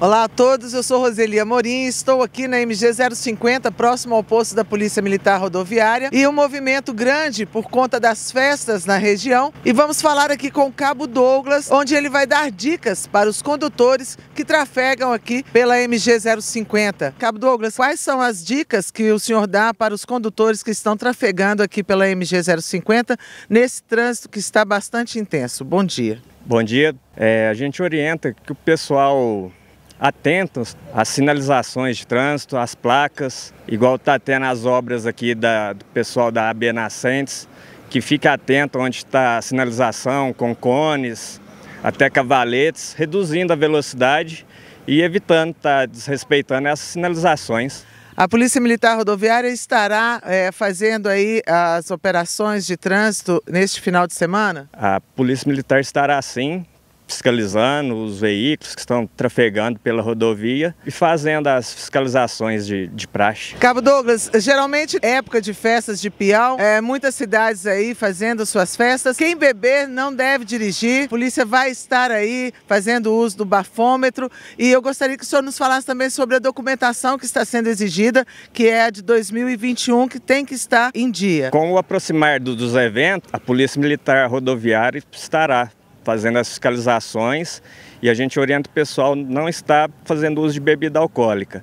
Olá a todos, eu sou Roseli Amorim, estou aqui na MG 050, próximo ao posto da Polícia Militar Rodoviária, e um movimento grande por conta das festas na região. E vamos falar aqui com o Cabo Douglas, onde ele vai dar dicas para os condutores que trafegam aqui pela MG 050. Cabo Douglas, quais são as dicas que o senhor dá para os condutores que estão trafegando aqui pela MG 050 nesse trânsito que está bastante intenso? Bom dia. Bom dia. É, a gente orienta que o pessoal atentos às sinalizações de trânsito, às placas, igual está tendo as obras aqui da, do pessoal da AB Nascentes, que fica atento onde está a sinalização, com cones, até cavaletes, reduzindo a velocidade e evitando estar tá desrespeitando essas sinalizações. A Polícia Militar Rodoviária estará é, fazendo aí as operações de trânsito neste final de semana? A Polícia Militar estará sim, fiscalizando os veículos que estão trafegando pela rodovia e fazendo as fiscalizações de, de praxe. Cabo Douglas, geralmente época de festas de peão, é, muitas cidades aí fazendo suas festas. Quem beber não deve dirigir, a polícia vai estar aí fazendo uso do bafômetro e eu gostaria que o senhor nos falasse também sobre a documentação que está sendo exigida, que é a de 2021, que tem que estar em dia. Com o aproximar dos eventos, a Polícia Militar Rodoviária estará fazendo as fiscalizações e a gente orienta o pessoal não está fazendo uso de bebida alcoólica.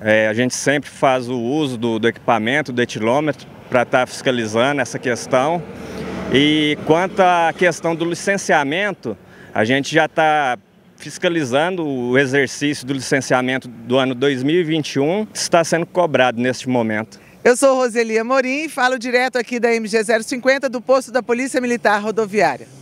É, a gente sempre faz o uso do, do equipamento, do etilômetro, para estar tá fiscalizando essa questão. E quanto à questão do licenciamento, a gente já está fiscalizando o exercício do licenciamento do ano 2021, que está sendo cobrado neste momento. Eu sou Roselia Morim, falo direto aqui da MG050 do posto da Polícia Militar Rodoviária.